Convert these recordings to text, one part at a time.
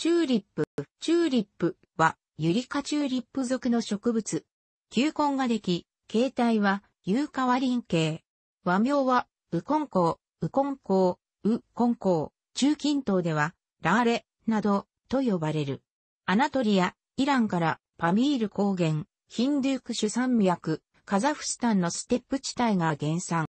チューリップ、チューリップは、ユリカチューリップ属の植物。球根ができ、形態は、ユーカワリン系。和名は、ウコンコウ、ウコンコウ、ウコンコウ、中近東では、ラーレ、など、と呼ばれる。アナトリア、イランから、パミール高原、ヒンドゥーク主産、山脈、カザフスタンのステップ地帯が原産。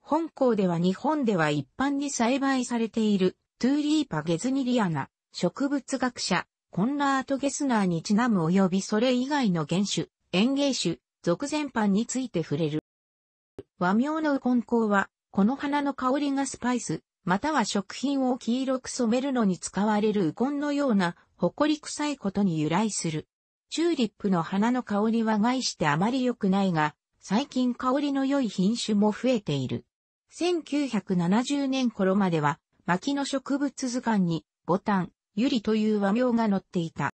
本校では日本では一般に栽培されているトゥーリーパ・ゲズニリアナ、植物学者、コンラート・ゲスナーにちなむ及びそれ以外の原種、園芸種、属全般について触れる。和名のウココウは、この花の香りがスパイス、または食品を黄色く染めるのに使われるウコンのような、誇り臭いことに由来する。チューリップの花の香りは害してあまり良くないが、最近香りの良い品種も増えている。1970年頃までは、牧野植物図鑑に、ボタン、ユリという和名が載っていた。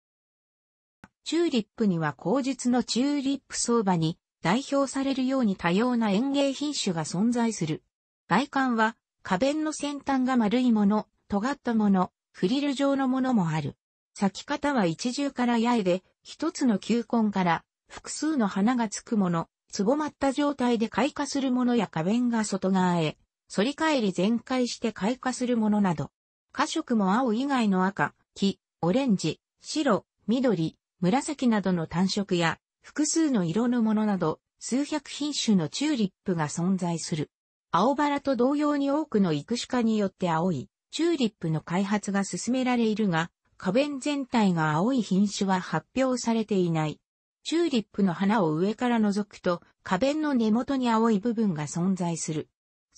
チューリップには口述のチューリップ相場に代表されるように多様な園芸品種が存在する。外観は、花弁の先端が丸いもの、尖ったもの、フリル状のものもある。咲き方は一重から八重で、一つの球根から複数の花がつくもの、つぼまった状態で開花するものや花弁が外側へ反り返り全開して開花するものなど、花色も青以外の赤、黄、オレンジ、白、緑、紫などの単色や、複数の色のものなど、数百品種のチューリップが存在する。青バラと同様に多くの育種家によって青い、チューリップの開発が進められるが、花弁全体が青い品種は発表されていない。チューリップの花を上から覗くと、花弁の根元に青い部分が存在する。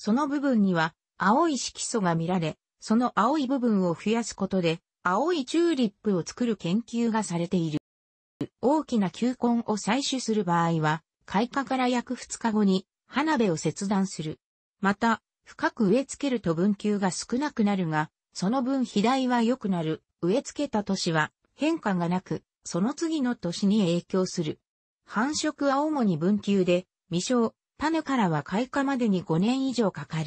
その部分には青い色素が見られ、その青い部分を増やすことで、青いチューリップを作る研究がされている。大きな球根を採取する場合は、開花から約2日後に花火を切断する。また、深く植え付けると分球が少なくなるが、その分肥大は良くなる。植え付けた年は変化がなく、その次の年に影響する。繁殖は主に分球で、未生、種からは開花までに5年以上かかる。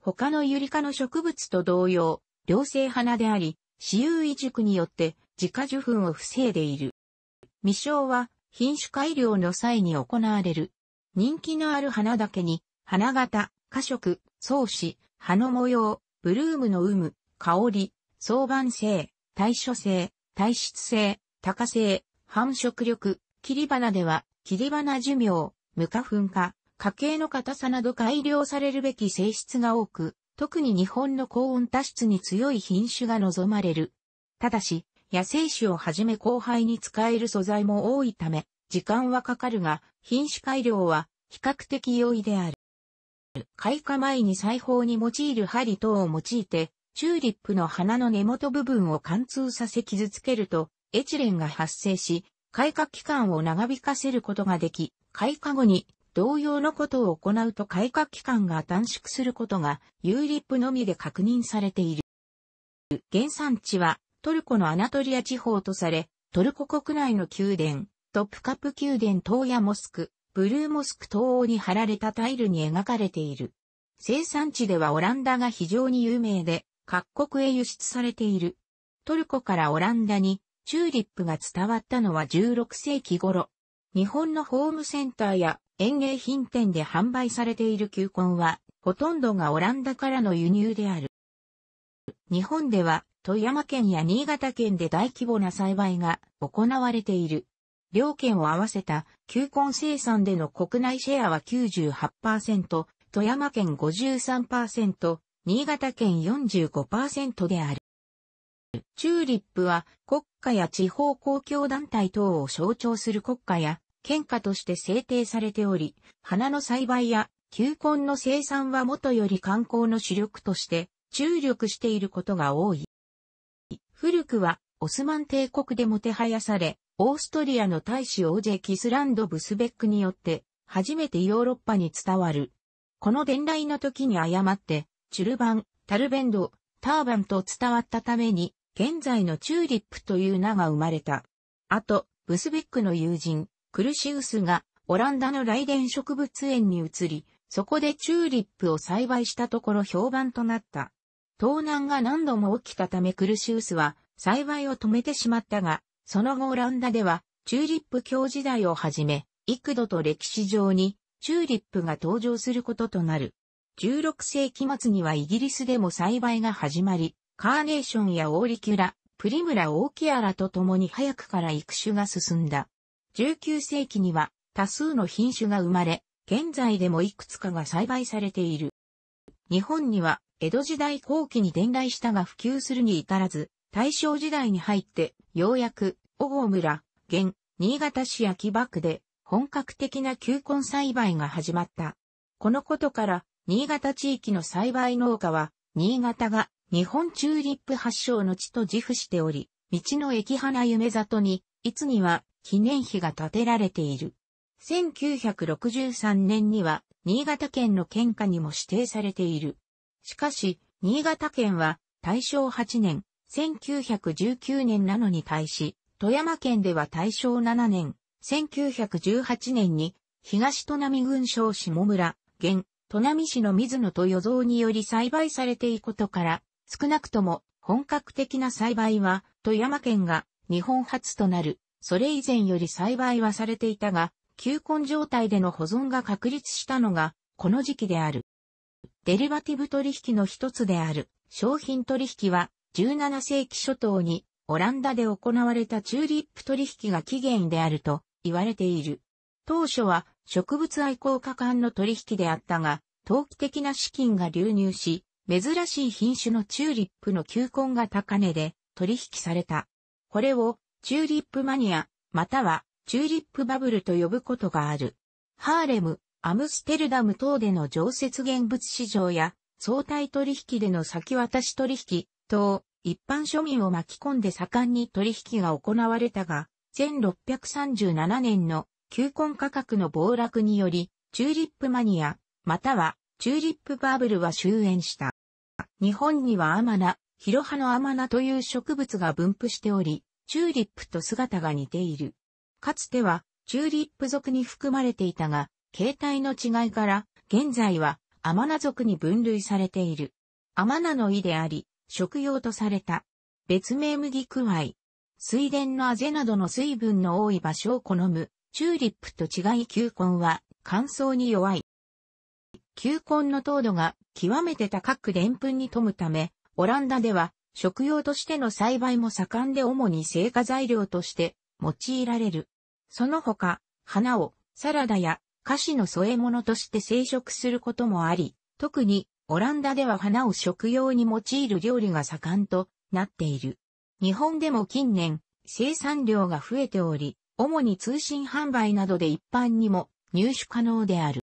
他のユリ科の植物と同様、良性花であり、私有移熟によって自家受粉を防いでいる。未生は品種改良の際に行われる。人気のある花だけに、花型、花色、草子、葉の模様、ブルームの有無、香り、相伴性、対処性、体質性、多化性、繁殖力、切り花では、切り花寿命、無花粉化、家計の硬さなど改良されるべき性質が多く、特に日本の高温多湿に強い品種が望まれる。ただし、野生種をはじめ後輩に使える素材も多いため、時間はかかるが、品種改良は比較的容易である。開花前に裁縫に用いる針等を用いて、チューリップの花の根元部分を貫通させ傷つけると、エチレンが発生し、開花期間を長引かせることができ、開花後に同様のことを行うと開花期間が短縮することがユーリップのみで確認されている。原産地はトルコのアナトリア地方とされ、トルコ国内の宮殿、トップカプ宮殿東屋モスク、ブルーモスク東欧に貼られたタイルに描かれている。生産地ではオランダが非常に有名で、各国へ輸出されている。トルコからオランダにチューリップが伝わったのは16世紀頃、日本のホームセンターや園芸品店で販売されている球根は、ほとんどがオランダからの輸入である。日本では、富山県や新潟県で大規模な栽培が行われている。両県を合わせた球根生産での国内シェアは98%、富山県53%、新潟県45%である。チューリップは国家や地方公共団体等を象徴する国家や県下として制定されており、花の栽培や球根の生産はもとより観光の主力として注力していることが多い。古くはオスマン帝国でもてはやされ、オーストリアの大使オージェ・キスランド・ブスベックによって初めてヨーロッパに伝わる。この伝来の時に誤って、チュルバン、タルベンド、ターバンと伝わったために、現在のチューリップという名が生まれた。あと、ブスベックの友人、クルシウスがオランダのライデン植物園に移り、そこでチューリップを栽培したところ評判となった。盗難が何度も起きたためクルシウスは栽培を止めてしまったが、その後オランダではチューリップ教時代をはじめ、幾度と歴史上にチューリップが登場することとなる。16世紀末にはイギリスでも栽培が始まり、カーネーションやオーリキュラ、プリムラ・オーキアラと共に早くから育種が進んだ。19世紀には多数の品種が生まれ、現在でもいくつかが栽培されている。日本には江戸時代後期に伝来したが普及するに至らず、大正時代に入ってようやく小郷村、現、新潟市秋葉区で本格的な球根栽培が始まった。このことから、新潟地域の栽培農家は、新潟が日本チューリップ発祥の地と自負しており、道の駅花夢里に、いつには記念碑が建てられている。1963年には新潟県の県下にも指定されている。しかし、新潟県は大正8年、1919年なのに対し、富山県では大正7年、1918年に東都波郡省下村、現、都波市の水野と予像により栽培されていることから、少なくとも本格的な栽培は富山県が日本初となるそれ以前より栽培はされていたが、球根状態での保存が確立したのが、この時期である。デリバティブ取引の一つである、商品取引は、17世紀初頭に、オランダで行われたチューリップ取引が起源であると言われている。当初は植物愛好家間の取引であったが、投機的な資金が流入し、珍しい品種のチューリップの球根が高値で取引された。これをチューリップマニア、またはチューリップバブルと呼ぶことがある。ハーレム、アムステルダム等での常設現物市場や相対取引での先渡し取引等、一般庶民を巻き込んで盛んに取引が行われたが、1637年の球根価格の暴落により、チューリップマニア、またはチューリップバブルは終焉した。日本にはアマナ、ヒロハのアマナという植物が分布しており、チューリップと姿が似ている。かつては、チューリップ属に含まれていたが、形態の違いから、現在は、アマナ属に分類されている。アマナの意であり、食用とされた。別名麦くわい。水田のあぜなどの水分の多い場所を好む、チューリップと違い球根は乾燥に弱い。球根の糖度が極めて高く澱粉に富むため、オランダでは食用としての栽培も盛んで主に成果材料として用いられる。その他、花をサラダや菓子の添え物として生殖することもあり、特にオランダでは花を食用に用いる料理が盛んとなっている。日本でも近年生産量が増えており、主に通信販売などで一般にも入手可能である。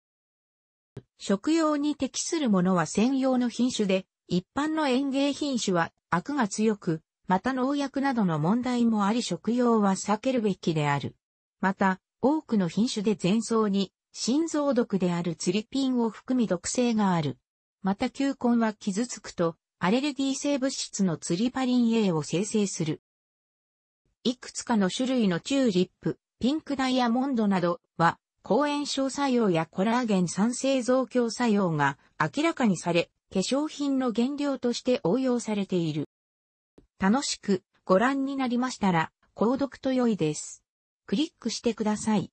食用に適するものは専用の品種で一般の園芸品種は、悪が強く、また農薬などの問題もあり食用は避けるべきである。また、多くの品種で前奏に、心臓毒であるツリピンを含み毒性がある。また球根は傷つくと、アレルギー性物質のツリパリン A を生成する。いくつかの種類のチューリップ、ピンクダイヤモンドなどは、抗炎症作用やコラーゲン酸性増強作用が明らかにされ、化粧品の原料として応用されている。楽しくご覧になりましたら、購読と良いです。クリックしてください。